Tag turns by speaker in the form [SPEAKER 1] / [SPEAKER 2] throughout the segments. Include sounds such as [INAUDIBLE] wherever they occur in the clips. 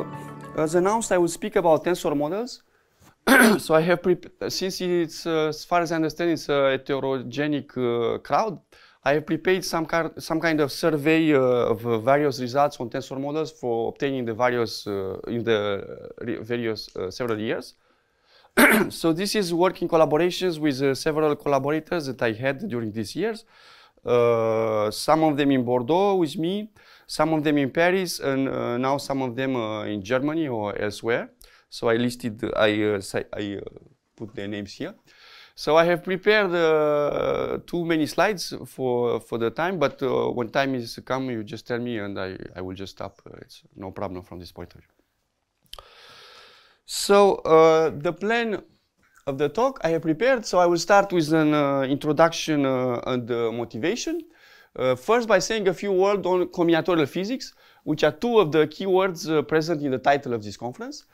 [SPEAKER 1] Uh, as announced, I will speak about tensor models. [CLEARS THROAT] so I have, since it's, uh, as far as I understand, it's a heterogenic uh, crowd, I have prepared some, some kind of survey uh, of uh, various results on tensor models for obtaining the various, uh, in the various several years. [CLEARS THROAT] so this is working collaborations with several collaborators that I had during these years. some of them in Bordeaux with me, some of them in Paris and uh, now some of them uh, in Germany or elsewhere. So I listed, I, uh, I uh, put their names here. So I have prepared uh, too many slides for, for the time, but uh, when time is come, you just tell me and I, I will just stop. It's no problem from this point of view. So the plan of the talk I have prepared, so I will start with an introduction and motivation. Uh, first, by saying a few words on combinatorial physics, which are two of the keywords uh, present in the title of this conference.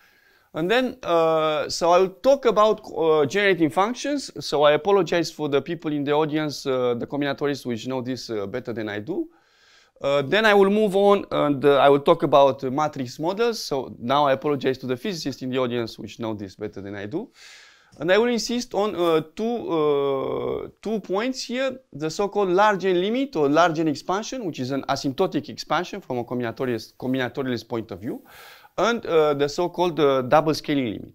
[SPEAKER 1] And then, uh, so I'll talk about uh, generating functions. So I apologize for the people in the audience, uh, the combinatorists, which know this uh, better than I do. Uh, then I will move on and uh, I will talk about matrix models. So now I apologize to the physicists in the audience, which know this better than I do. And I will insist on uh, two, uh, two points here, the so-called large n limit or large n expansion, which is an asymptotic expansion from a combinatorialist, combinatorialist point of view, and uh, the so-called uh, double scaling limit.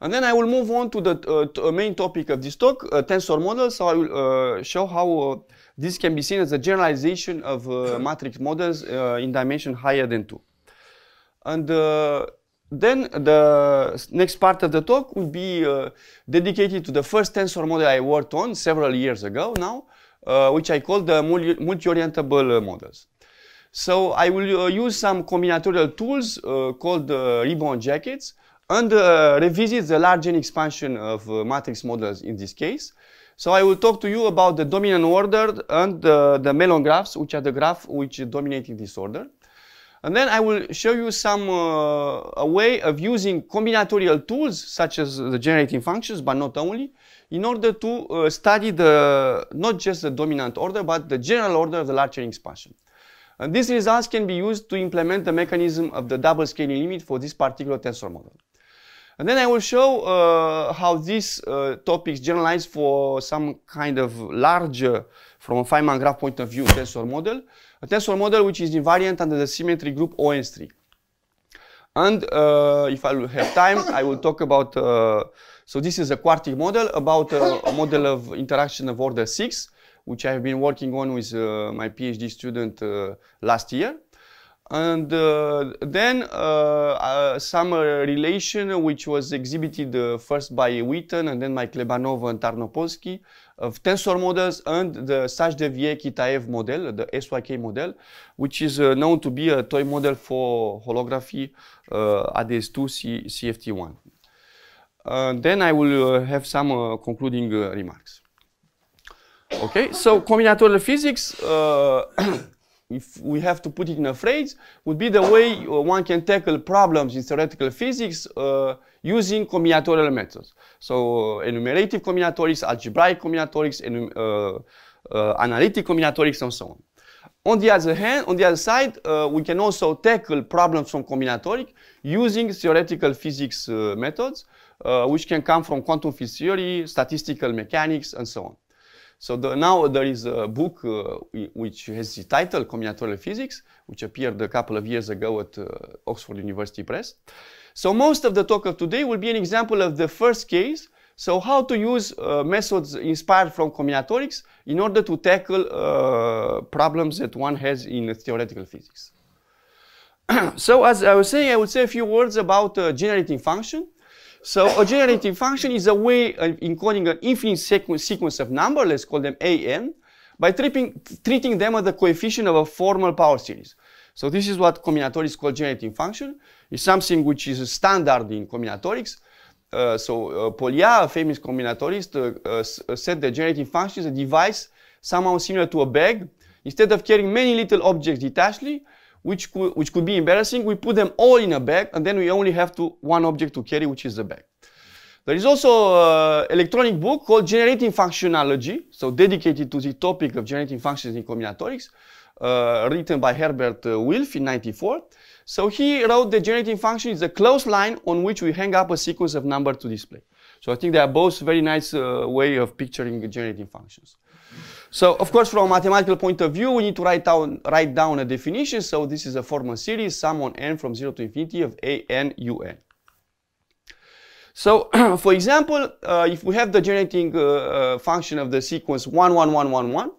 [SPEAKER 1] And then I will move on to the uh, uh, main topic of this talk, tensor models. So I will show how this can be seen as a generalization of matrix models in dimension higher than 2. And uh, then the next part of the talk would be uh, dedicated to the first tensor model I worked on several years ago now, uh, which I call the multi-orientable uh, models. So I will uh, use some combinatorial tools uh, called uh, ribbon jackets and revisit the large n expansion of matrix models in this case. So I will talk to you about the dominant order and the melon graphs, which are the graph which dominate in this order. And then I will show you some uh, a way of using combinatorial tools such as the generating functions, but not only, in order to uh, study the not just the dominant order, but the general order of the large expansion. And these results can be used to implement the mechanism of the double scaling limit for this particular tensor model. And then I will show uh, how these uh, topics generalize for some kind of larger, from a Feynman graph point of view, tensor model, a tensor model which is invariant under the symmetry group ON3. And uh, if I have time, I will talk about, uh, so this is a quartic model about uh, a, model of interaction of order 6, which I have been working on with uh, my PhD student uh, last year. And uh, then uh, uh some uh, relation which was exhibited uh, first by Witten and then by Klebanov and Tarnopolsky of tensor models and the Sajdevier-Kitaev model, the SYK model, which is known to be a toy model for holography at S 2 CFT1. then I will uh, have some uh, concluding remarks. Okay, so combinatorial physics if we have to put it in a phrase, would be the way uh, one can tackle problems in theoretical physics uh, using combinatorial methods. So uh, enumerative combinatorics, algebraic combinatorics, enum uh, uh, analytic combinatorics, and so on. On the other hand, on the other side, uh, we can also tackle problems from combinatorics using theoretical physics methods, which can come from quantum field theory, statistical mechanics, and so on. So the, now there is a book uh, which has the title Combinatorial Physics, which appeared a couple of years ago at uh, Oxford University Press. So most of the talk of today will be an example of the first case so how to use uh, methods inspired from combinatorics in order to tackle uh, problems that one has in theoretical physics. [CLEARS THROAT] so as I was saying, I would say a few words about uh, generating function. So a generative function is a way of encoding an infinite sequ sequence of numbers, let's call them a n, by tripping, treating them as the coefficient of a formal power series. So this is what combinatorics call generative function. It's something which is standard in combinatorics. Uh, so uh, Polya, a famous combinatorist, uh, uh, said that generative function is a device somehow similar to a bag. Instead of carrying many little objects detachedly, which could, which could be embarrassing, we put them all in a bag, and then we only have to one object to carry, which is the bag. There is also an uh, electronic book called Generating Functionology, so dedicated to the topic of generating functions in combinatorics, uh, written by Herbert uh, Wilf in 94. So he wrote that generating function is a closed line on which we hang up a sequence of numbers to display. So I think they are both very nice uh, way of picturing generating functions. So of course, from a mathematical point of view, we need to write down, write down a definition. So this is a formal series, sum on n from 0 to infinity of a n u n. So [CLEARS THROAT] for example, uh, if we have the generating uh, uh, function of the sequence 1, 1, 1, 1, 1,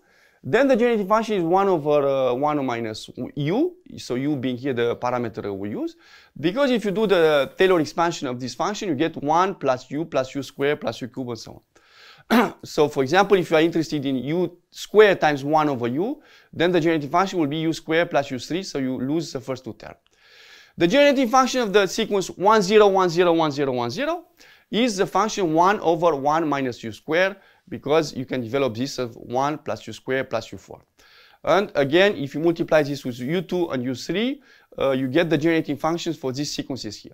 [SPEAKER 1] then the generative function is 1 over uh, 1 minus u, so u being here the parameter we use, because if you do the Taylor expansion of this function, you get 1 plus u plus u squared plus u cubed and so on. [CLEARS THROAT] so for example, if you are interested in u squared times 1 over u, then the generative function will be u squared plus u3, so you lose the first two terms. The generative function of the sequence 1, 0, 1, 0, 1, 0, 1, 0 is the function 1 over 1 minus u squared, because you can develop this of 1 plus u square plus u4. And again, if you multiply this with u2 and u3, uh, you get the generating functions for these sequences here.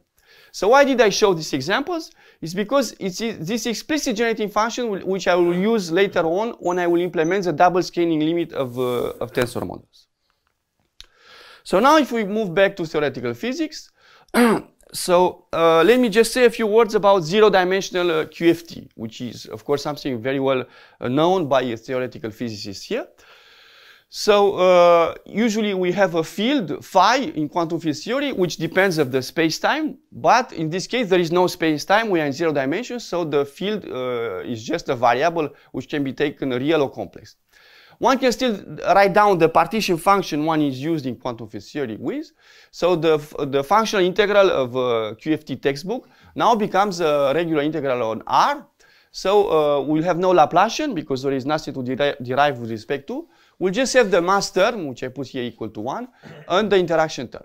[SPEAKER 1] So why did I show these examples? It's because it's this explicit generating function which I will use later on when I will implement the double scaling limit of, uh, of tensor models. So now if we move back to theoretical physics, [CLEARS THROAT] So uh, let me just say a few words about zero-dimensional uh, QFT, which is, of course, something very well uh, known by theoretical physicists here. So uh, usually we have a field, phi, in quantum field theory, which depends of the space-time. But in this case, there is no space-time. We are in zero dimensions, so the field uh, is just a variable which can be taken real or complex. One can still write down the partition function one is used in quantum field theory with. So the, the functional integral of uh, QFT textbook now becomes a regular integral on R. So uh, we'll have no Laplacian because there is nothing to deri derive with respect to. We'll just have the mass term, which I put here equal to 1, and the interaction term.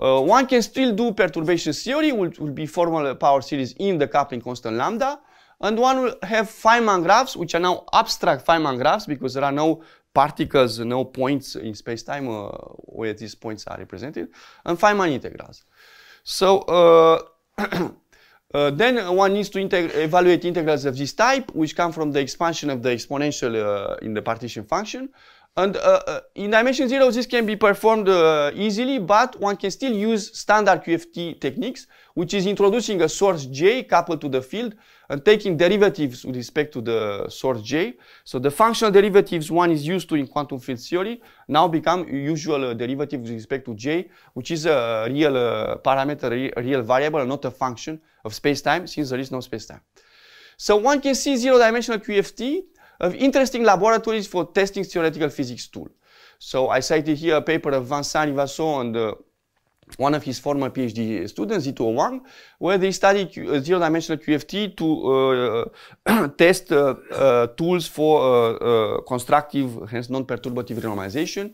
[SPEAKER 1] Uh, one can still do perturbation theory, which will be formal power series in the coupling constant lambda and one will have Feynman graphs, which are now abstract Feynman graphs because there are no particles, no points in space-time uh, where these points are represented, and Feynman integrals. So uh, [CLEARS THROAT] uh, then one needs to integ evaluate integrals of this type, which come from the expansion of the exponential uh, in the partition function. And uh, uh, in dimension zero, this can be performed easily, but one can still use standard QFT techniques, which is introducing a source J coupled to the field, and taking derivatives with respect to the source J. So the functional derivatives one is used to in quantum field theory now become usual uh, derivative with respect to J, which is a real uh, parameter, a real variable, and not a function of space-time, since there is no space-time. So one can see zero-dimensional QFT of interesting laboratories for testing theoretical physics tool. So I cited here a paper of Vincent Livasson on the one of his former PhD students, Z201, where they studied uh, zero-dimensional QFT to uh, uh [CLEARS THROAT] test uh, uh, tools for uh, constructive, hence non-perturbative renormalization.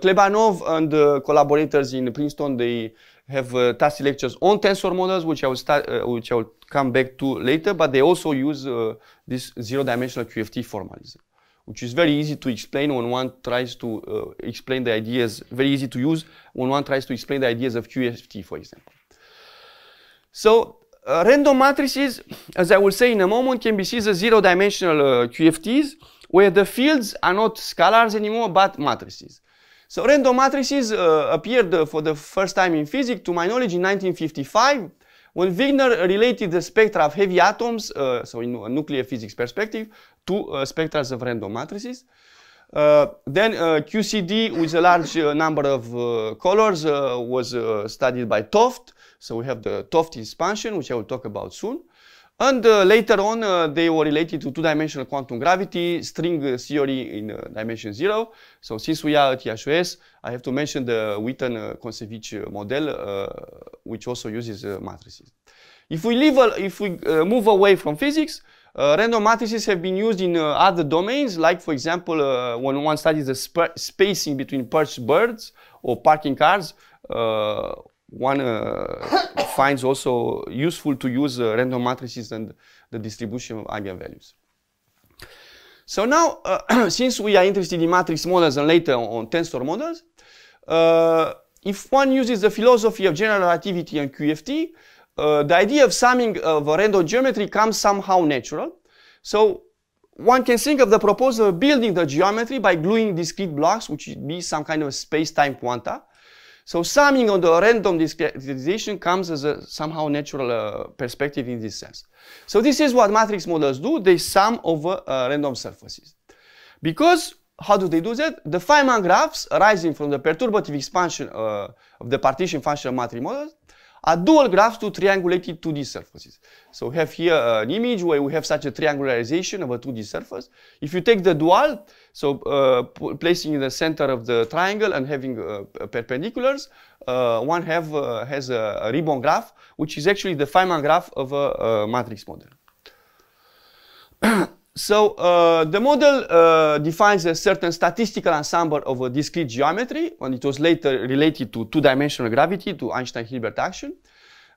[SPEAKER 1] Klebanov and collaborators in Princeton, they have uh, lectures on tensor models, which I will start, which I will come back to later, but they also use this zero-dimensional QFT formalism which is very easy to explain when one tries to uh, explain the ideas, very easy to use when one tries to explain the ideas of QFT, for example. So uh, random matrices, as I will say in a moment, can be seen as zero-dimensional uh, QFTs, where the fields are not scalars anymore, but matrices. So random matrices uh, appeared uh, for the first time in physics, to my knowledge, in 1955, when Wigner related the spectra of heavy atoms, uh, so in a nuclear physics perspective, to uh, spectra of random matrices, uh, then uh, QCD with a large uh, number of uh, colors was studied by Toft. So we have the Toft expansion, which I will talk about soon. And uh, later on, uh, they were related to two-dimensional quantum gravity, string theory in uh, dimension zero. So since we are at IHS, I have to mention the Witten-Konsevich uh, uh, model, uh, which also uses matrices. If we, leave, if we move away from physics, random matrices have been used in other domains, like, for example, when one studies the spacing between perched birds or parking cars, one uh, [COUGHS] finds also useful to use uh, random matrices and the distribution of eigenvalues. So now, uh, [COUGHS] since we are interested in matrix models and later on tensor models, uh, if one uses the philosophy of general relativity and QFT, uh, the idea of summing of random geometry comes somehow natural. So one can think of the proposal of building the geometry by gluing discrete blocks, which would be some kind of space-time quanta. So summing on the random discretization comes as a somehow natural uh, perspective in this sense. So this is what matrix models do. They sum over uh, random surfaces. Because, how do they do that? The Feynman graphs arising from the perturbative expansion uh, of the partition function of matrix models are dual graphs to triangulated 2D surfaces. So we have here uh, an image where we have such a triangularization of a 2D surface. If you take the dual, so uh, placing in the center of the triangle and having uh, perpendiculars, uh, one have, has a, a, ribbon graph, which is actually the Feynman graph of a, a matrix model. [CLEARS THROAT] So uh, the model uh, defines a certain statistical ensemble of a discrete geometry, and it was later related to two-dimensional gravity, to Einstein-Hilbert action.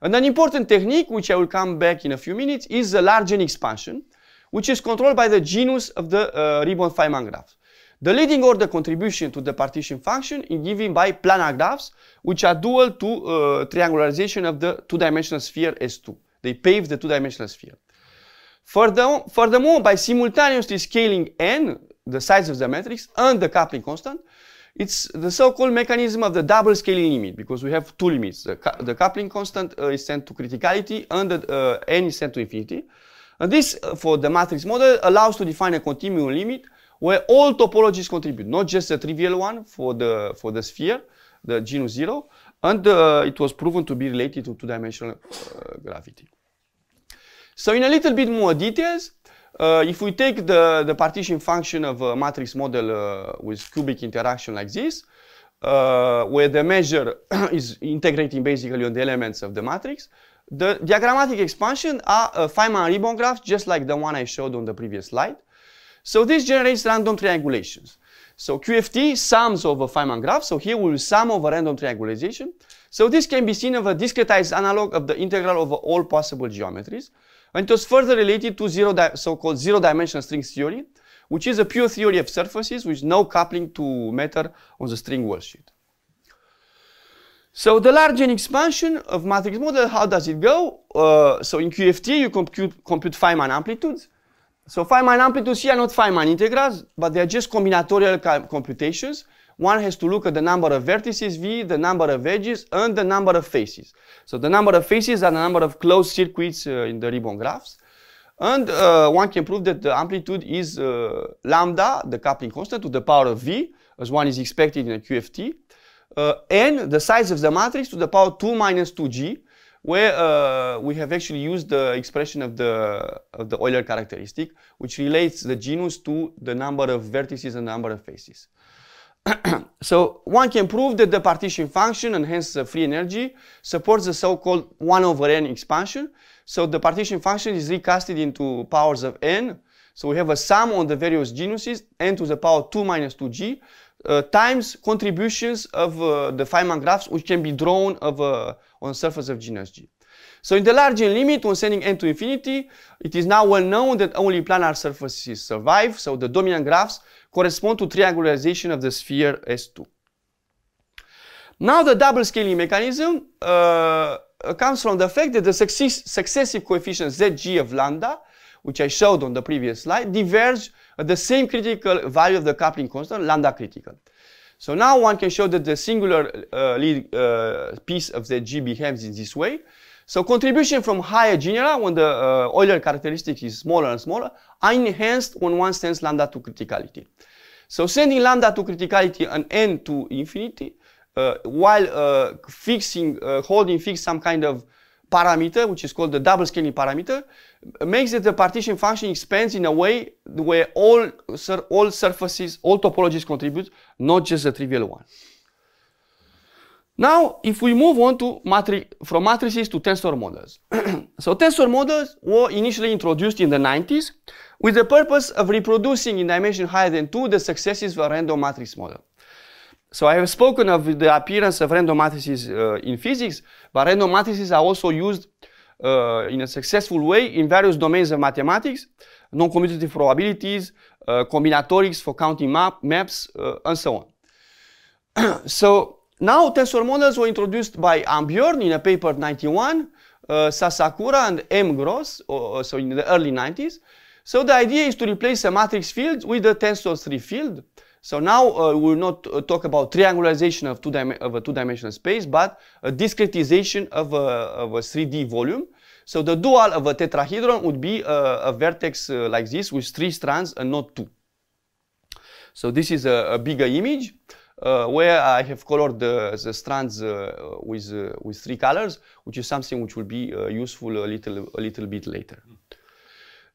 [SPEAKER 1] And an important technique, which I will come back in a few minutes, is the N expansion, which is controlled by the genus of the uh, ribbon Feynman graph. The leading order contribution to the partition function is given by planar graphs, which are dual to uh, triangularization of the two-dimensional sphere S2. They pave the two-dimensional sphere. furthermore, by simultaneously scaling n, the size of the matrix, and the coupling constant, it's the so-called mechanism of the double scaling limit, because we have two limits. The, the coupling constant uh, is sent to criticality, and the, uh, n is sent to infinity. And this, uh, for the matrix model, allows to define a continuum limit where all topologies contribute, not just the trivial one for the, for the sphere, the genus zero, and uh, it was proven to be related to two-dimensional uh, gravity. So in a little bit more details, uh, if we take the, the partition function of a matrix model uh, with cubic interaction like this, uh, where the measure [COUGHS] is integrating basically on the elements of the matrix, the diagrammatic expansion are a uh, Feynman ribbon graph, just like the one I showed on the previous slide. So this generates random triangulations. So QFT sums over Feynman graph. So here we will sum over random triangulation. So this can be seen as a discretized analog of the integral over all possible geometries. And it was further related to zero so-called zero-dimensional string theory, which is a pure theory of surfaces with no coupling to matter on the string worksheet. So the large n expansion of matrix model, how does it go? Uh, so in QFT, you compute, compute Feynman amplitudes. So Feynman amplitudes here are not Feynman integrals, but they are just combinatorial computations. One has to look at the number of vertices V, the number of edges, and the number of faces. So the number of faces are the number of closed circuits uh, in the ribbon graphs. And uh, one can prove that the amplitude is uh, lambda, the coupling constant, to the power of V, as one is expected in a QFT, uh, n, the size of the matrix, to the power 2 minus 2g, where uh, we have actually used the expression of the, of the Euler characteristic, which relates the genus to the number of vertices and the number of faces. [CLEARS THROAT] so one can prove that the partition function, and hence the free energy, supports the so-called 1 over n expansion. So the partition function is recasted into powers of n. So we have a sum on the various genuses, n to the power 2 minus 2g. Uh, times contributions of uh, the Feynman graphs which can be drawn of, uh, on surface of genus G. So in the Largian limit, when sending n to infinity, it is now well known that only planar surfaces survive, so the dominant graphs correspond to triangularization of the sphere S2. Now the double scaling mechanism uh, comes from the fact that the success successive coefficients Zg of lambda, which I showed on the previous slide, diverge at the same critical value of the coupling constant, lambda critical. So now one can show that the singular uh, lead uh, piece of the G behaves in this way. So contribution from higher genera, when the uh, Euler characteristic is smaller and smaller, are enhanced when one sends lambda to criticality. So sending lambda to criticality and n to infinity, uh, while uh, fixing, uh, holding fixed some kind of parameter, which is called the double scaling parameter, makes that the partition function expands in a way where all, sur all surfaces, all topologies contribute, not just the trivial one. Now, if we move on to matri from matrices to tensor models. [CLEARS THROAT] so tensor models were initially introduced in the 90s with the purpose of reproducing in dimension higher than 2 the successes of a random matrix model. So I have spoken of the appearance of random matrices uh, in physics, but random matrices are also used uh, in a successful way in various domains of mathematics, non-commutative probabilities, uh, combinatorics for counting map, maps, uh, and so on. [CLEARS THROAT] so now tensor models were introduced by Ambjorn in a paper 91, uh, Sasakura and M. Gross, uh, so in the early 90s. So the idea is to replace a matrix field with a tensor 3 field. So now uh, we will not uh, talk about triangulation of, two of a two-dimensional space, but a discretization of a, of a 3D volume. So the dual of a tetrahedron would be a, uh, a vertex uh, like this with three strands and not two. So this is a, a bigger image uh, where I have colored the, the strands uh, with, with three colors, which is something which will be useful a little, a little bit later.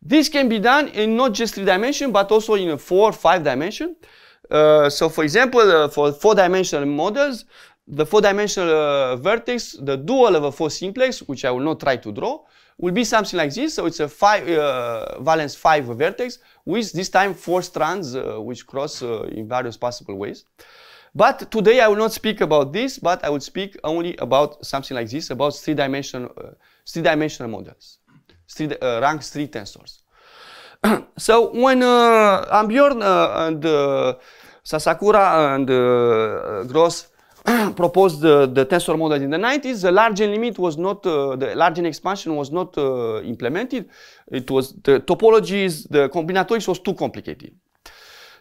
[SPEAKER 1] This can be done in not just three dimension, but also in a four, five dimension. Uh, so for example, uh, for four-dimensional models, the four-dimensional uh, vertex, the dual of a four simplex, which I will not try to draw, will be something like this. So it's a five, uh, valence 5 vertex with this time four strands uh, which cross uh, in various possible ways. But today I will not speak about this, but I will speak only about something like this, about three-dimensional three dimensional models, three, rank 3 tensors. [CLEARS THROAT] so when uh, Ambjorn and Sasakura and uh, uh Gross [CLEARS THROAT] proposed the, the, tensor model in the 90s. The large limit was not, uh, the large expansion was not uh, implemented. It was, the topologies, the combinatorics was too complicated.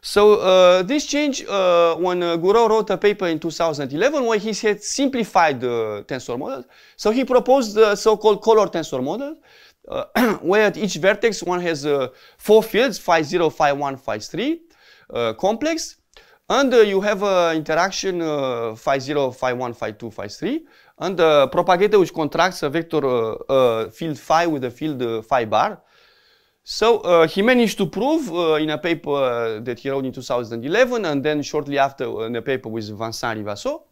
[SPEAKER 1] So uh, this change, uh, when uh, wrote a paper in 2011 where he had simplified the tensor model, so he proposed the so-called color tensor model, uh, [CLEARS THROAT] where at each vertex one has uh, four fields, phi 0, phi 1, phi 3, complex, and you have uh, interaction uh, phi 0, phi 1, phi 2, phi 3. And the propagator which contracts a vector uh, uh, field phi with a field uh, phi bar. So uh, he managed to prove uh, in a paper that he wrote in 2011 and then shortly after in a paper with Vincent Rivasseau,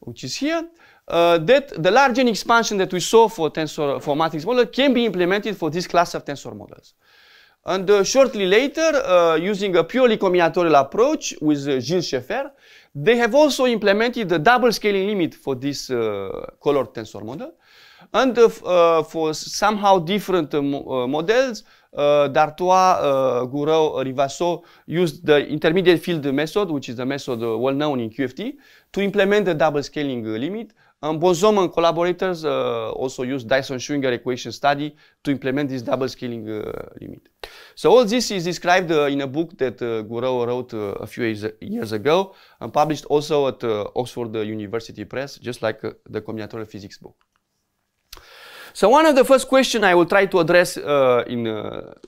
[SPEAKER 1] which is here, uh, that the large n expansion that we saw for tensor for matrix model can be implemented for this class of tensor models. And uh, shortly later, uh, using a purely combinatorial approach with uh, Gilles Schaeffer, they have also implemented the double scaling limit for this uh, color tensor model. And uh, uh, for somehow different models, D'Artois, Gouraud, Rivasso used the intermediate field method, which is a method well known in QFT, to implement the double scaling limit um, von and collaborators uh, also used Dyson-Schwinger equation study to implement this double scaling uh, limit. So all this is described uh, in a book that uh, wrote uh, a few years, ago and published also at uh, Oxford uh, University Press, just like the combinatorial physics book. So one of the first questions I will try to address in,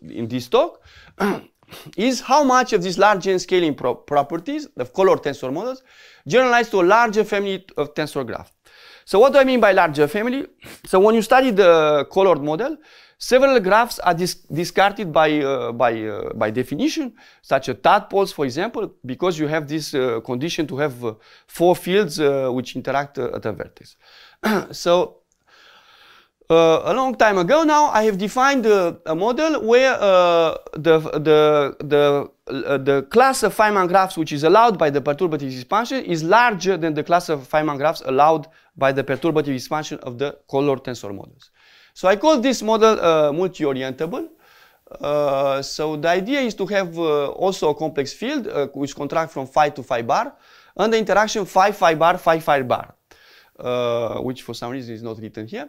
[SPEAKER 1] in this talk [CLEARS THROAT] is how much of these large n scaling pro properties of color tensor models generalize to a larger family of tensor graphs. So what do I mean by larger uh, family? So when you study the colored model, several graphs are dis discarded by, uh, by, uh, by definition, such as tadpoles, for example, because you have this uh, condition to have uh, four fields uh, which interact at a vertex. [CLEARS THROAT] so uh, a long time ago now, I have defined a, a model where uh, the, the, the, uh, the class of Feynman graphs which is allowed by the perturbative expansion is larger than the class of Feynman graphs allowed by the perturbative expansion of the color tensor models. So I call this model uh, multi-orientable. Uh, so the idea is to have uh, also a complex field which contracts from phi to phi bar and the interaction phi phi bar phi phi bar, which for some reason is not written here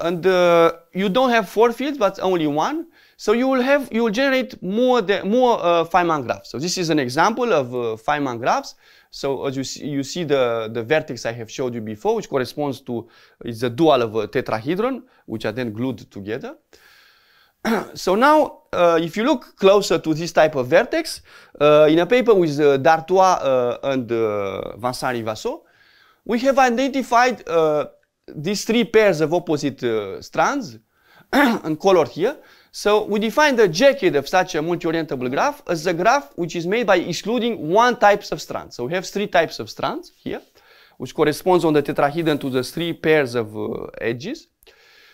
[SPEAKER 1] and uh, you don't have four fields but only one so you will have you will generate more more uh, Feynman graphs so this is an example of uh, Feynman graphs so as you see, you see the the vertex I have showed you before which corresponds to is the dual of a uh, tetrahedron which are then glued together [CLEARS THROAT] so now, uh, if you look closer to this type of vertex, uh, in a paper with uh, D'Artois uh, and uh, Vincent Rivasot, we have identified these three pairs of opposite uh, strands in [CLEARS THROAT] color here. So we define the jacket of such a multi-orientable graph as a graph which is made by excluding one types of strands. So we have three types of strands here, which corresponds on the tetrahedron to the three pairs of uh, edges.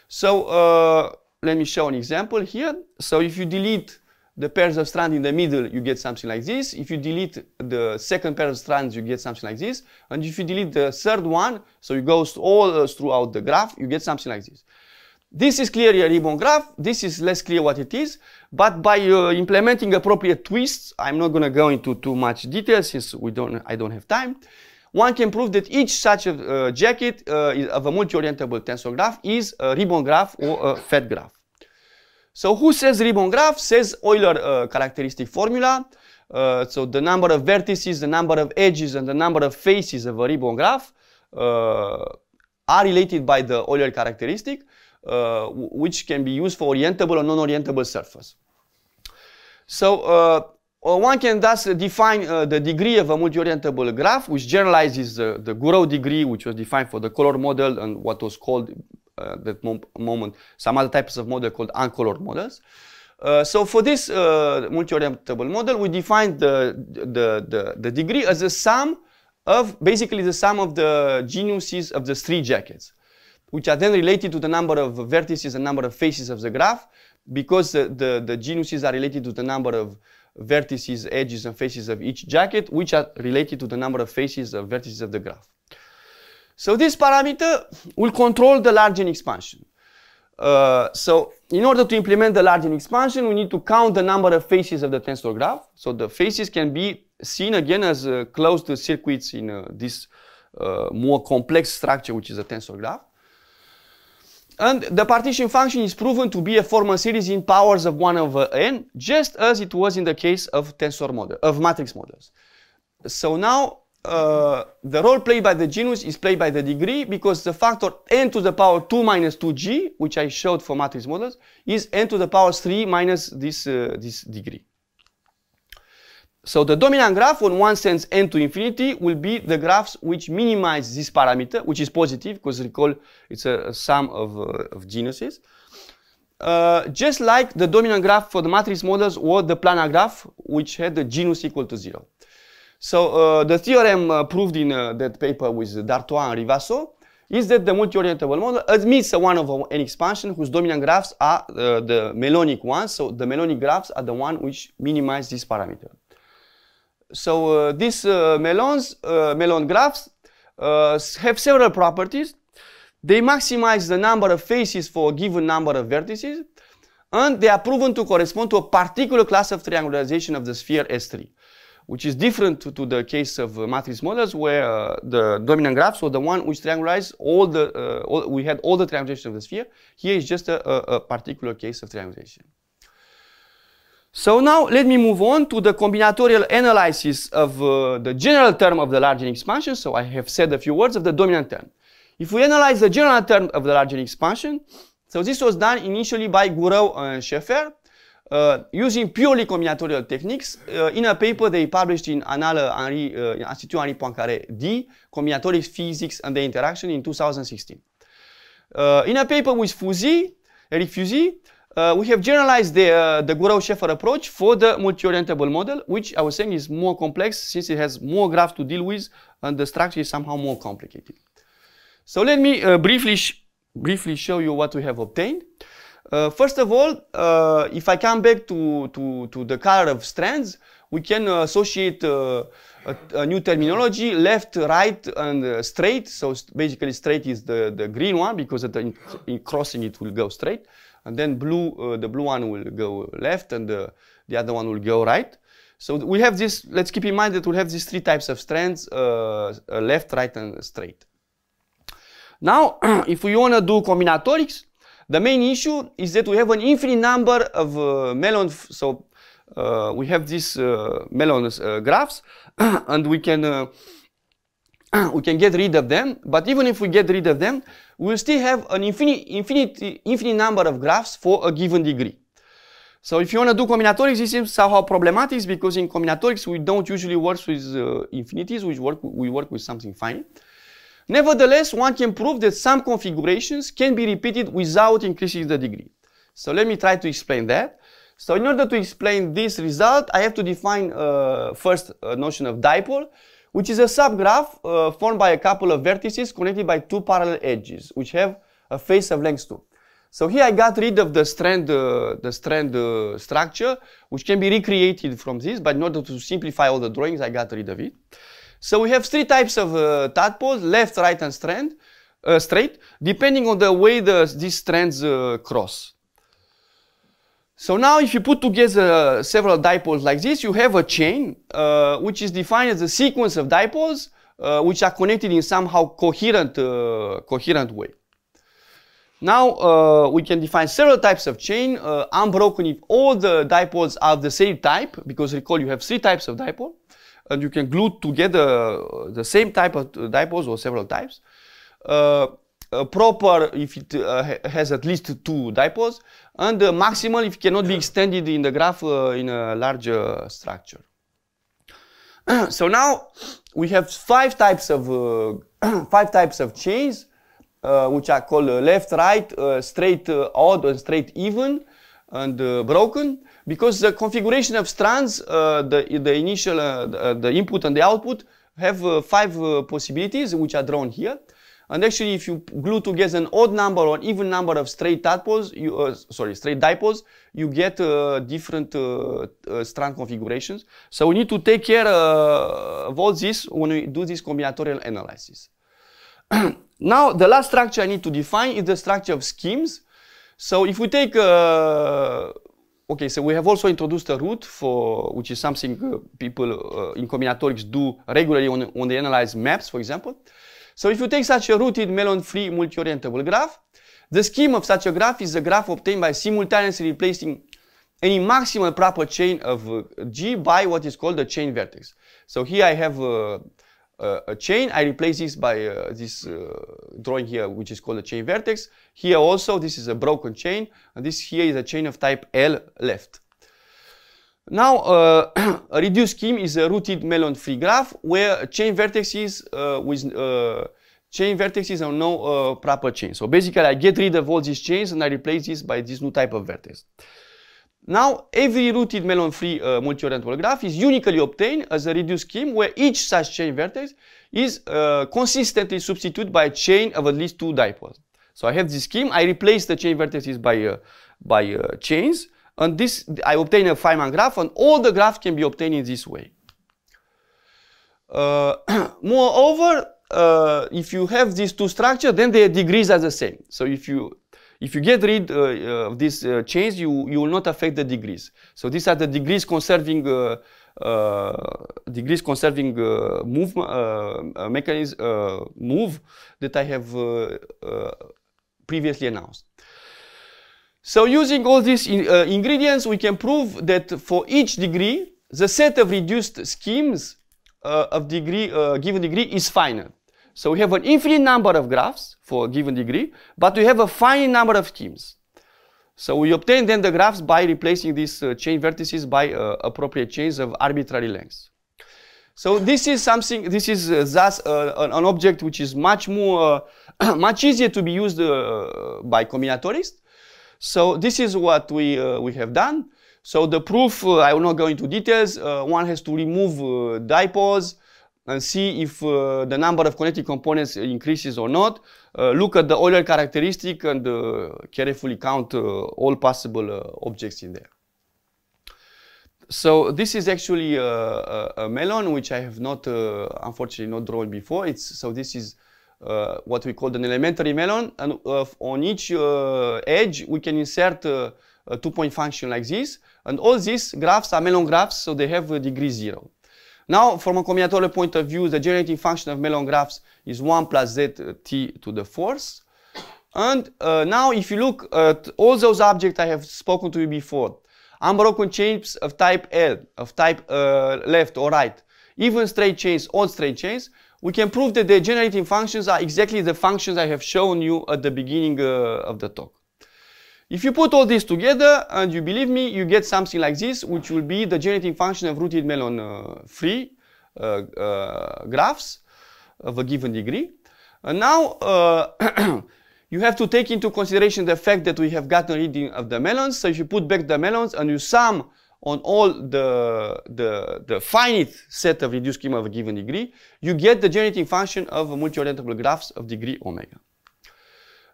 [SPEAKER 1] So uh, let me show an example here. So if you delete the pairs of strands in the middle, you get something like this. If you delete the second pair of strands, you get something like this. And if you delete the third one, so it goes all uh, throughout the graph, you get something like this. This is clearly a ribbon graph. This is less clear what it is. But by uh, implementing appropriate twists, I'm not going to go into too much detail since we don't, I don't have time. One can prove that each such uh, jacket uh, of a multi-orientable tensor graph is a ribbon graph or a fat graph. So who says ribbon graph? Says Euler uh, characteristic formula. Uh, so the number of vertices, the number of edges, and the number of faces of a ribbon graph uh, are related by the Euler characteristic, uh, which can be used for orientable or non-orientable surface. So uh, uh, one can thus define the degree of a multi-orientable graph, which generalizes the Gouraud degree, which was defined for the color model and what was called uh, that mom moment some other types of model called uncolored models. Uh, so for this uh, multi-orientable model, we define the, the, the, the, degree as the sum of, basically the sum of the genuses of the three jackets, which are then related to the number of vertices and number of faces of the graph, because the, the, the genuses are related to the number of vertices, edges, and faces of each jacket, which are related to the number of faces of vertices of the graph. So this parameter will control the large-N expansion. Uh, so in order to implement the large-N expansion, we need to count the number of faces of the tensor graph. So the faces can be seen again as uh, closed circuits in uh, this uh, more complex structure, which is a tensor graph. And the partition function is proven to be a formal series in powers of 1 over n, just as it was in the case of tensor model, of matrix models. So now uh, the role played by the genus is played by the degree because the factor n to the power 2 minus 2g, which I showed for matrix models, is n to the power 3 minus this, uh, this degree. So the dominant graph on one sense n to infinity will be the graphs which minimize this parameter, which is positive because recall it's a, a sum of, uh, of genuses. Uh, just like the dominant graph for the matrix models or the planar graph, which had the genus equal to zero. So uh, the theorem uh, proved in uh, that paper with D'Artois and Rivasso is that the multi-orientable model admits one of an expansion whose dominant graphs are uh, the melonic ones. So the melonic graphs are the one which minimize this parameter. So uh, these uh, melons, melon graphs have several properties. They maximize the number of faces for a given number of vertices, and they are proven to correspond to a particular class of triangularization of the sphere S3 which is different to, to the case of uh, matrix models where uh, the dominant graphs were the one which triangularize all the, uh, all, we had all the triangulation of the sphere. Here is just a, a, a particular case of triangulation. So now let me move on to the combinatorial analysis of uh, the general term of the Largent expansion. So I have said a few words of the dominant term. If we analyze the general term of the Largent expansion, so this was done initially by Gurov and Schaeffer. Uh, using purely combinatorial techniques. Uh, in a paper they published in Annale uh, Henri, uh, Institut Henri Poincaré D, Combinatoric Physics and the Interaction in 2016. Uh, in a paper with Fuzi, Eric Fusi, uh, we have generalized the, uh, the Gurov-Sheffer approach for the multi-orientable model, which I was saying is more complex since it has more graphs to deal with and the structure is somehow more complicated. So let me briefly, sh briefly show you what we have obtained. Uh, first of all, uh, if I come back to, to, to the color of strands, we can uh, associate uh, a, a, new terminology, left, right, and uh, straight. So st basically straight is the, the green one because at the in, in crossing it will go straight. And then blue, uh, the blue one will go left and the, the other one will go right. So we have this, let's keep in mind that we have these three types of strands, left, right, and straight. Now, [CLEARS THROAT] if we want to do combinatorics, the main issue is that we have an infinite number of uh, melon, so uh, we have these uh, melon uh, graphs [COUGHS] and we can uh, [COUGHS] we can get rid of them, but even if we get rid of them, we'll still have an infinite, infinite, infinite number of graphs for a given degree. So if you want to do combinatorics, this seems somehow problematic because in combinatorics we don't usually work with uh, infinities, we work, we work with something finite. Nevertheless, one can prove that some configurations can be repeated without increasing the degree. So let me try to explain that. So in order to explain this result, I have to define uh, first a uh, notion of dipole, which is a subgraph uh, formed by a couple of vertices connected by two parallel edges, which have a face of length 2. So here I got rid of the strand, uh, the strand uh, structure, which can be recreated from this, but in order to simplify all the drawings, I got rid of it. So we have three types of uh, tadpoles, left, right, and strand, uh, straight, depending on the way the, these strands uh, cross. So now if you put together uh, several dipoles like this, you have a chain, uh, which is defined as a sequence of dipoles, uh, which are connected in somehow coherent, coherent way. Now we can define several types of chain, unbroken if all the dipoles are of the same type, because recall you have three types of dipole and you can glue together uh, the same type of dipoles or several types. Uh, uh, proper if it uh, ha has at least two dipoles, and uh, maximal if it cannot be extended in the graph uh, in a larger structure. [CLEARS THROAT] so now we have five types of uh, [CLEARS THROAT] five types of chains, which are called left, right, straight, odd, and straight, even, and broken because the configuration of strands, uh, the, the initial, uh, uh, the input and the output have five possibilities which are drawn here. And actually, if you glue together an odd number or even number of straight you, uh, sorry, straight dipoles, you get uh, different uh, strand configurations. So we need to take care of all this when we do this combinatorial analysis. [CLEARS THROAT] now, the last structure I need to define is the structure of schemes. So if we take Okay, so we have also introduced a route for which is something uh, people uh, in combinatorics do regularly when, they analyze maps, for example. So if you take such a rooted melon-free multi-orientable graph, the scheme of such a graph is a graph obtained by simultaneously replacing any maximal proper chain of uh, G by what is called the chain vertex. So here I have uh, uh, a chain. I replace this by uh, this uh, drawing here, which is called a chain vertex. Here also, this is a broken chain, and this here is a chain of type L left. Now, uh, [CLEARS THROAT] a reduced scheme is a rooted melon-free graph where chain vertices uh, with uh, chain vertices are no proper chain. So basically, I get rid of all these chains and I replace this by this new type of vertex. Now, every rooted melon-free uh, multi-orientable graph is uniquely obtained as a reduced scheme where each such chain vertex is uh, consistently substituted by a chain of at least two dipoles. So I have this scheme, I replace the chain vertices by, uh, by uh, chains, and this I obtain a Feynman graph, and all the graphs can be obtained in this way. Uh, [CLEARS THROAT] moreover, uh, if you have these two structures, then their degrees are the same. So if you if you get rid uh, uh of these uh, chains, you, you will not affect the degrees. So these are the degrees conserving uh, uh degrees conserving uh, move mechanism move that I have previously announced. So using all these in, ingredients, we can prove that for each degree, the set of reduced schemes of degree given degree is finite. So we have an infinite number of graphs for a given degree, but we have a finite number of teams. So we obtain then the graphs by replacing these uh, chain vertices by uh, appropriate chains of arbitrary lengths. So this is something, this is uh, thus uh, an, an, object which is much more, uh, [CLEARS THROAT] much easier to be used uh, by combinatorists. So this is what we, we have done. So the proof, I will not go into details, one has to remove dipoles, and see if uh, the number of connected components increases or not. Uh, look at the Euler characteristic and uh, carefully count uh, all possible uh, objects in there. So this is actually uh, a, a melon, which I have not, unfortunately, not drawn before. It's, so this is what we call an elementary melon. And on each edge, we can insert a two-point function like this. And all these graphs are melon graphs, so they have a degree zero. Now, from a combinatorial point of view, the generating function of melon graphs is 1 plus zt to the fourth. And uh, now if you look at all those objects I have spoken to you before, unbroken chains of type L, of type uh, left or right, even straight chains, odd straight chains, we can prove that the generating functions are exactly the functions I have shown you at the beginning uh, of the talk. If you put all this together, and you believe me, you get something like this, which will be the generating function of rooted melon uh, free uh, uh, graphs of a given degree. And now, uh, [CLEARS THROAT] you have to take into consideration the fact that we have gotten rid of the melons. So if you put back the melons and you sum on all the, the, the finite set of reduced schema of a given degree, you get the generating function of multi-orientable graphs of degree omega.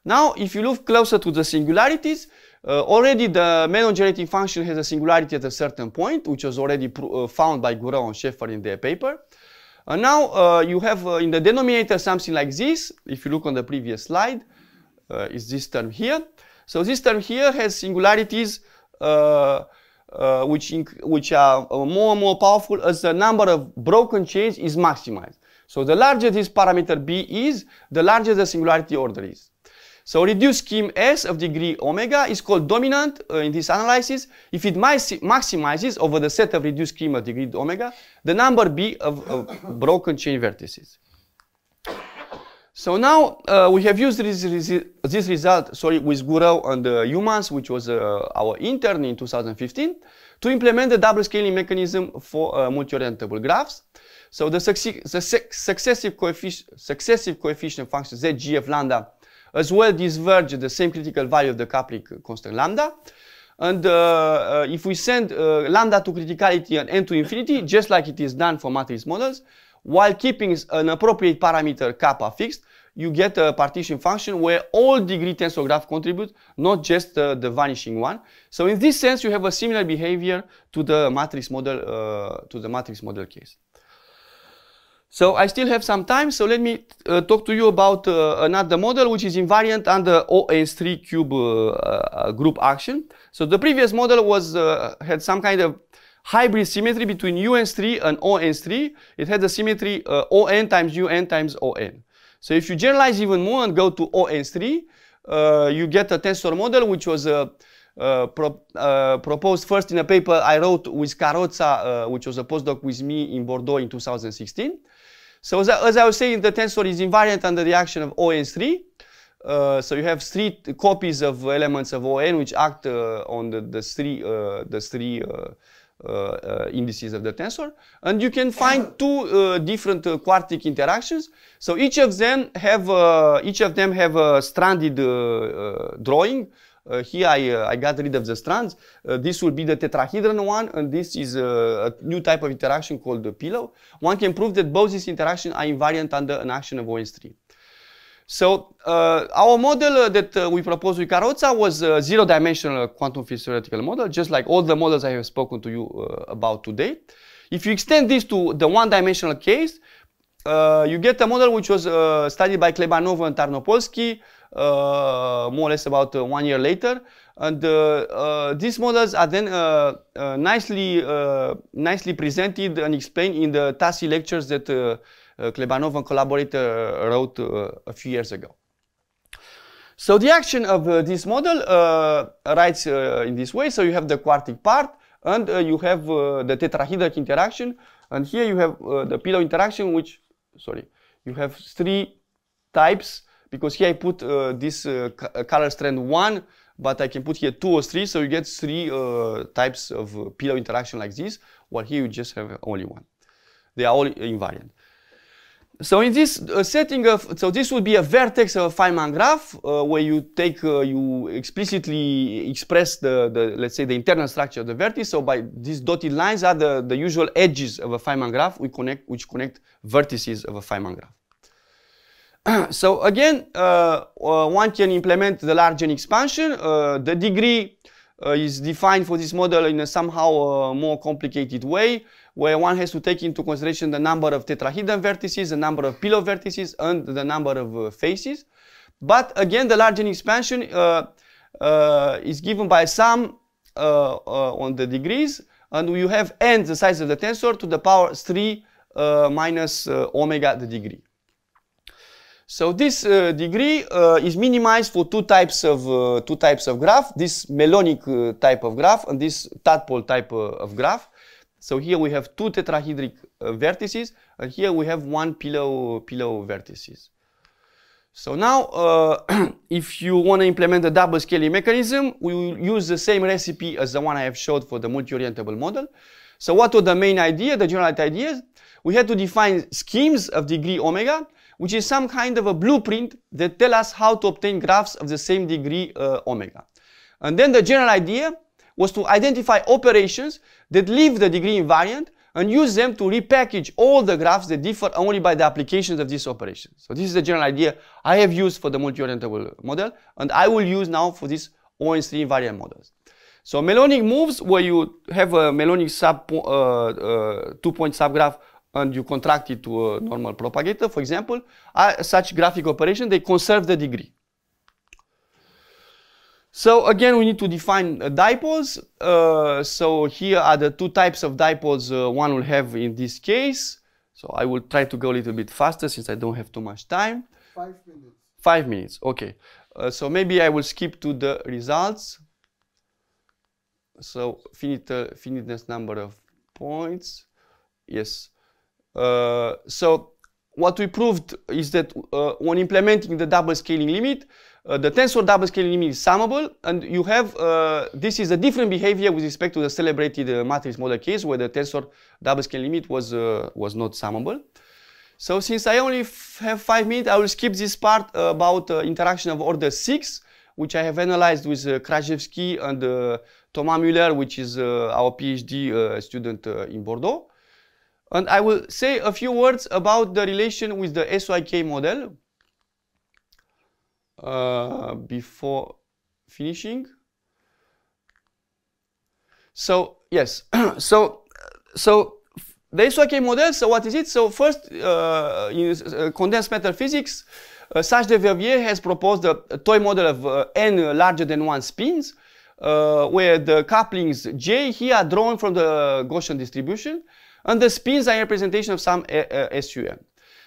[SPEAKER 1] Now, if you look closer to the singularities, uh, already the Menon generating function has a singularity at a certain point, which was already uh, found by Gouraud and Schaeffer in their paper. And uh, now uh, you have uh, in the denominator something like this. If you look on the previous slide, uh, is this term here. So this term here has singularities which, which are more and more powerful as the number of broken chains is maximized. So the larger this parameter b is, the larger the singularity order is. So reduced scheme S of degree omega is called dominant uh, in this analysis if it maximizes over the set of reduced scheme of degree omega the number B of, of broken chain vertices. So now uh, we have used this, this, result, sorry, with Gurau and uh, Humans, which was uh, our intern in 2015, to implement the double scaling mechanism for uh, multi-orientable graphs. So the, the successive, coefficient, successive coefficient function ZG of lambda as well, this the same critical value of the coupling constant lambda. And uh, uh, if we send uh, lambda to criticality and n to infinity, just like it is done for matrix models, while keeping an appropriate parameter kappa fixed, you get a partition function where all degree tensor graph contribute, not just uh, the vanishing one. So in this sense, you have a similar behavior to the matrix model, uh, to the matrix model case. So I still have some time, so let me uh, talk to you about uh, another model which is invariant under OS3 cube uh, uh, group action. So the previous model was uh, had some kind of hybrid symmetry between UN3 and ON3. It had the symmetry uh, ON times UN times ON. So if you generalize even more and go to ON3, you get a tensor model which was uh, pro uh, proposed first in a paper I wrote with Carozza, uh, which was a postdoc with me in Bordeaux in 2016. So as I, as I was saying, the tensor is invariant under the action of ON3. Uh, so you have three copies of elements of ON which act uh, on the, the three, uh, the three uh, uh, uh, indices of the tensor. And you can find uh-huh. two different quartic interactions. So each of them have, each of them have a stranded drawing uh, here I, uh, I got rid of the strands. Uh, this will be the tetrahedron one, and this is a, a new type of interaction called the pillow. One can prove that both these interactions are invariant under an action of OS3. So uh, our model uh, that uh, we proposed with Carrozza was a zero-dimensional quantum field theoretical model, just like all the models I have spoken to you about today. If you extend this to the one-dimensional case, uh, you get a model which was uh, studied by Klebanov and Tarnopolsky uh, more or less about uh, one year later. And uh, these models are then nicely, nicely presented and explained in the TASI lectures that Klebanov and collaborator wrote a few years ago. So the action of this model writes in this way. So you have the quartic part and you have the tetrahedric interaction. And here you have uh, the pillow interaction, which sorry, you have three types because here I put uh, this uh, uh, color strand one, but I can put here two or three, so you get three uh, types of uh, pillow interaction like this, while here you just have only one. They are all invariant. So in this uh, setting of, so this would be a vertex of a Feynman graph uh, where you take, uh, you explicitly express the, the, let's say the internal structure of the vertex. So by these dotted lines are the, the usual edges of a Feynman graph we connect, which connect vertices of a Feynman graph. [CLEARS THROAT] so again, uh, uh, one can implement the large n expansion. Uh, the degree is defined for this model in a somehow more complicated way where one has to take into consideration the number of tetrahedron vertices, the number of pillow vertices, and the number of uh, faces. But again, the Largent expansion uh, uh, is given by sum uh, on the degrees, and you have n, the size of the tensor, to the power 3 minus omega the degree. So this uh, degree uh, is minimized for two types of uh, two types of graph: this melonic type of graph and this tadpole type of graph. So here we have two tetrahedric uh, vertices, and here we have one pillow, pillow vertices. So now, uh, [CLEARS THROAT] if you want to implement the double scaling mechanism, we will use the same recipe as the one I have showed for the multi-orientable model. So what were the main idea, the general idea? We had to define schemes of degree omega, which is some kind of a blueprint that tell us how to obtain graphs of the same degree uh, omega. And then the general idea was to identify operations that leave the degree invariant and use them to repackage all the graphs that differ only by the applications of this operation. So this is the general idea I have used for the multi-orientable model, and I will use now for these on 3 invariant models. So melonic moves where you have a melonic sub, uh, uh, two-point subgraph and you contract it to a normal propagator, for example, are such graphic operation, they conserve the degree. So again, we need to define uh, dipoles. Uh, so here are the two types of dipoles uh, one will have in this case. So I will try to go a little bit faster since I don't have too much time. Five minutes. Five minutes, okay. Uh, so maybe I will skip to the results. So finite, uh, finiteness number of points. Yes. Uh, so what we proved is that when implementing the double scaling limit, uh, the tensor double scaling limit is summable and you have uh, this is a different behavior with respect to the celebrated uh, matrix model case where the tensor double scaling limit was uh, was not summable so since i only have five minutes i will skip this part uh, about interaction of order six which i have analyzed with uh, krajewski and uh, thomas müller which is our phd student in bordeaux and i will say a few words about the relation with the syk model uh, before finishing. So yes, [CLEARS THROAT] so so the SYK model. So what is it? So first, uh, in uh, condensed matter physics, uh, Sage de has proposed a, a toy model of uh, n larger than one spins, uh, where the couplings j here are drawn from the Gaussian distribution, and the spins are a representation of some uh, uh, SUM.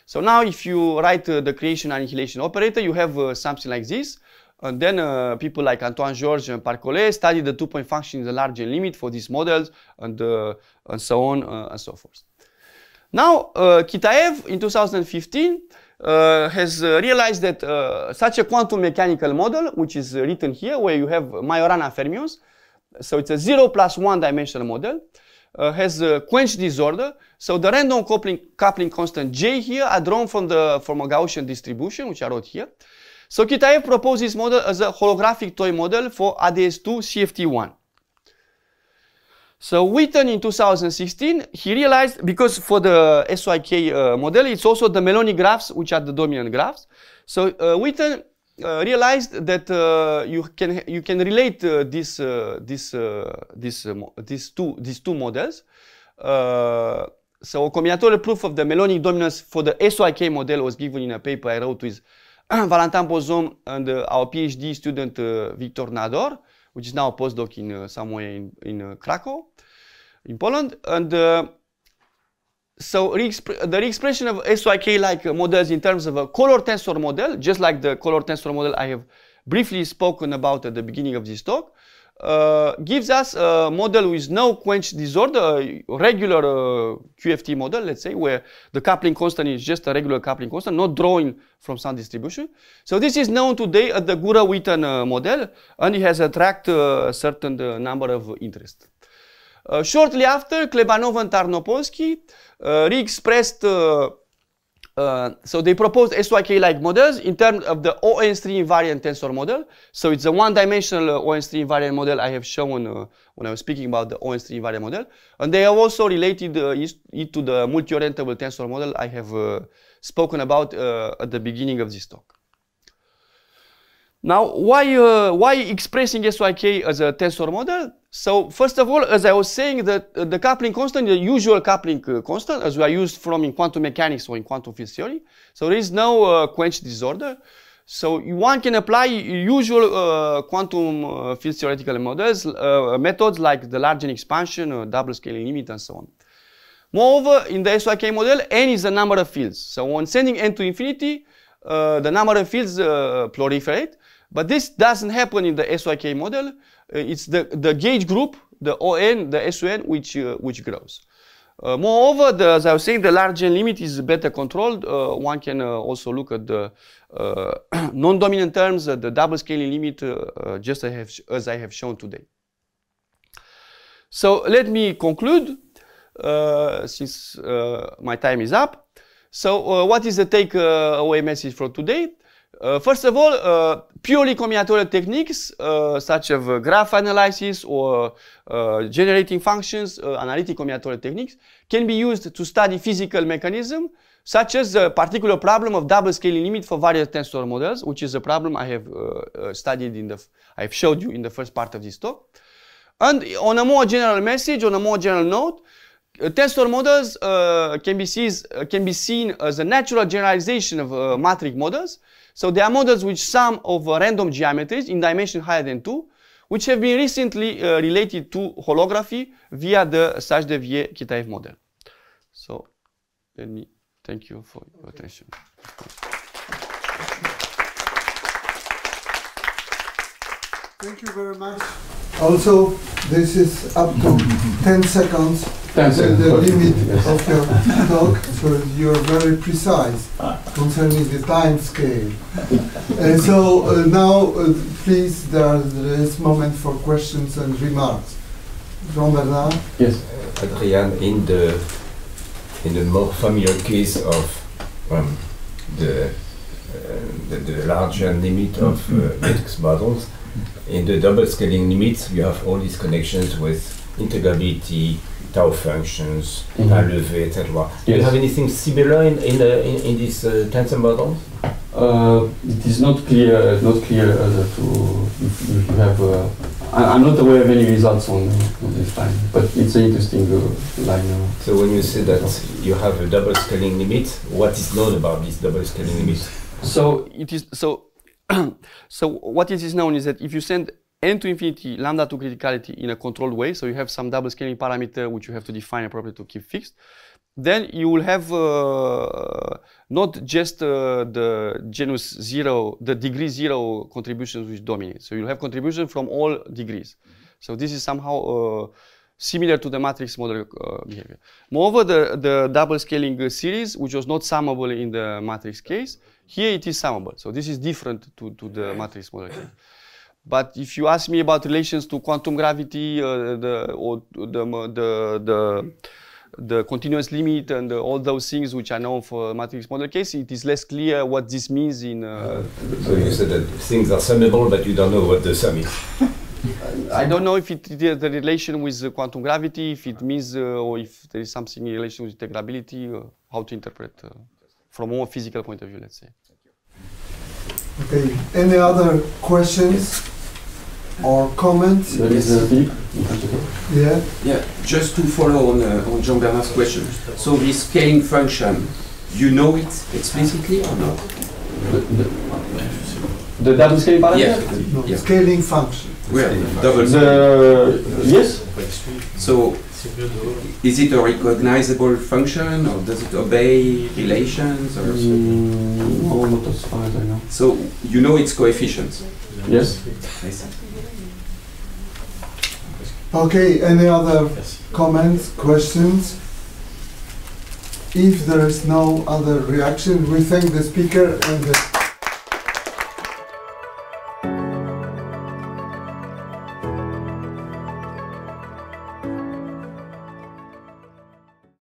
[SPEAKER 1] So now if you write uh, the creation annihilation operator, you have uh, something like this. And uh, then uh, people like Antoine Georges and Parcollet study the two-point function in the large and limit for these models and, uh, and so on uh, and so forth. Now, Kitaev in 2015 has realized that such a quantum mechanical model, which is written here, where you have Majorana fermions, so it's a zero plus one dimensional model, uh, has a quench disorder. So the random coupling, coupling constant J here are drawn from, the, from a Gaussian distribution, which I wrote here. So Kitaev proposed this model as a holographic toy model for ADS2 CFT1. So Witten in 2016, he realized, because for the SYK uh, model, it's also the Meloni graphs, which are the dominant graphs. So uh, Witten uh, realized that uh, you can you can relate uh, this this this these two these two models. so a combinatorial proof of the Melonic dominance for the SOIK model was given in a paper I wrote with [CLEARS THROAT] Valentin Bozom and our PhD student Victor Nador, which is now a postdoc in somewhere in in Krakow, in Poland, and so the re-expression of SYK-like uh, models in terms of a color tensor model, just like the color tensor model I have briefly spoken about at the beginning of this talk, uh, gives us a model with no quench disorder, regular uh, QFT model, let's say, where the coupling constant is just a regular coupling constant, not drawing from some distribution. So this is known today as the Gura-Witten uh, model, and it has attracted uh, a certain uh, number of interest. Uh, shortly after, Klebanov and Tarnopolsky uh, re-expressed uh, uh, so they proposed SYK-like models in terms of the ONS3 invariant tensor model. So it's a one-dimensional uh, ONS3 invariant model I have shown uh, when I was speaking about the ONS3 invariant model. And they have also related it to the multi-orientable tensor model I have spoken about at the beginning of this talk. Now, why, why expressing SYK as a tensor model? So first of all, as I was saying, the, uh, the coupling constant, the usual coupling uh, constant, as we are used from in quantum mechanics or in quantum field theory. So there is no uh, quench disorder. So one can apply usual uh, quantum uh, field theoretical models, uh, methods like the Largent expansion, double scaling limit, and so on. Moreover, in the SYK model, n is the number of fields. So on sending n to infinity, the number of fields proliferate. But this doesn't happen in the SYK model. Uh, it's the, the gauge group, the ON, the S O n which, uh, which grows. Uh, moreover, the, as I was saying, the large n limit is better controlled. Uh, one can uh, also look at the uh, [CLEARS THROAT] non-dominant terms, the double scaling limit, just as I, have as I have shown today. So let me conclude, since my time is up. So what is the take away message for today? Uh, first of all, uh, purely combinatorial techniques uh, such as uh, graph analysis or uh, generating functions, uh, analytic combinatorial techniques, can be used to study physical mechanisms, such as the particular problem of double scaling limit for various tensor models, which is a problem I have studied in the, I have showed you in the first part of this talk. And on a more general message, on a more general note, uh, tensor models can, be sees, can be seen as a natural generalization of matrix models, so there are models with sum of uh, random geometries in dimension higher than 2, which have been recently uh, related to holography via the Sajdevier Kitaev model. So let me thank you for your okay. attention. Thank you very much. Also, this is up to 10 seconds the limit of your talk, so you're very precise concerning the time scale. and uh, so uh, now, uh, please, there is moment for questions and remarks. Jean Bernard? Yes. Adrian, in the, in the more familiar case of um, the, uh, the, the, larger limit of uh, matrix models, in the double scaling limits, you have all these connections with integrability, tau functions, mm -hmm. etc. Yes. Do you have anything similar in in, uh, in, in this uh, tensor model? Uh, it is not clear. Uh, not clear uh, to if, you have. I, am not aware of any results on, on this line, but it's an interesting line. so when you say that you have a double scaling limit, what is known about this double scaling limit? So it is so. [CLEARS THROAT] so what it is known is that if you send n to infinity, lambda to criticality in a controlled way. So you have some double scaling parameter which you have to define appropriately to keep fixed. Then you will have uh, not just uh, the genus zero, the degree zero contributions which dominate. So you'll have contribution from all degrees. So this is somehow uh, similar to the matrix model uh, behavior. Moreover, the, the double scaling uh, series, which was not summable in the matrix case, here it is summable. So this is different to, to the matrix model case. But if you ask me about relations to quantum gravity, uh, the, or the, the, the, the continuous limit and the, all those things which are known for matrix model case, it is less clear what this means in. Uh, so you said that things are summable, but you don't know what the sum is. I don't know if it is the relation with quantum gravity, if it means, uh, or if there is something in relation with integrability, uh, how to interpret uh, from a more physical point of view, let's say. Okay, any other questions? or comments? There yes. is a beep. Yeah. Yeah. Just to follow on uh, on Jean Bernard's question. So this scaling function, you know it explicitly or not? The, double scaling parameter. Yeah. No, yeah. Scaling function. Well, double. The yes. So is it a recognizable function or does it obey relations or mm, no, not as far as I know. So you know its coefficients? Yes. Okay, any other yes. comments, questions? If there is no other reaction, we thank the speaker and the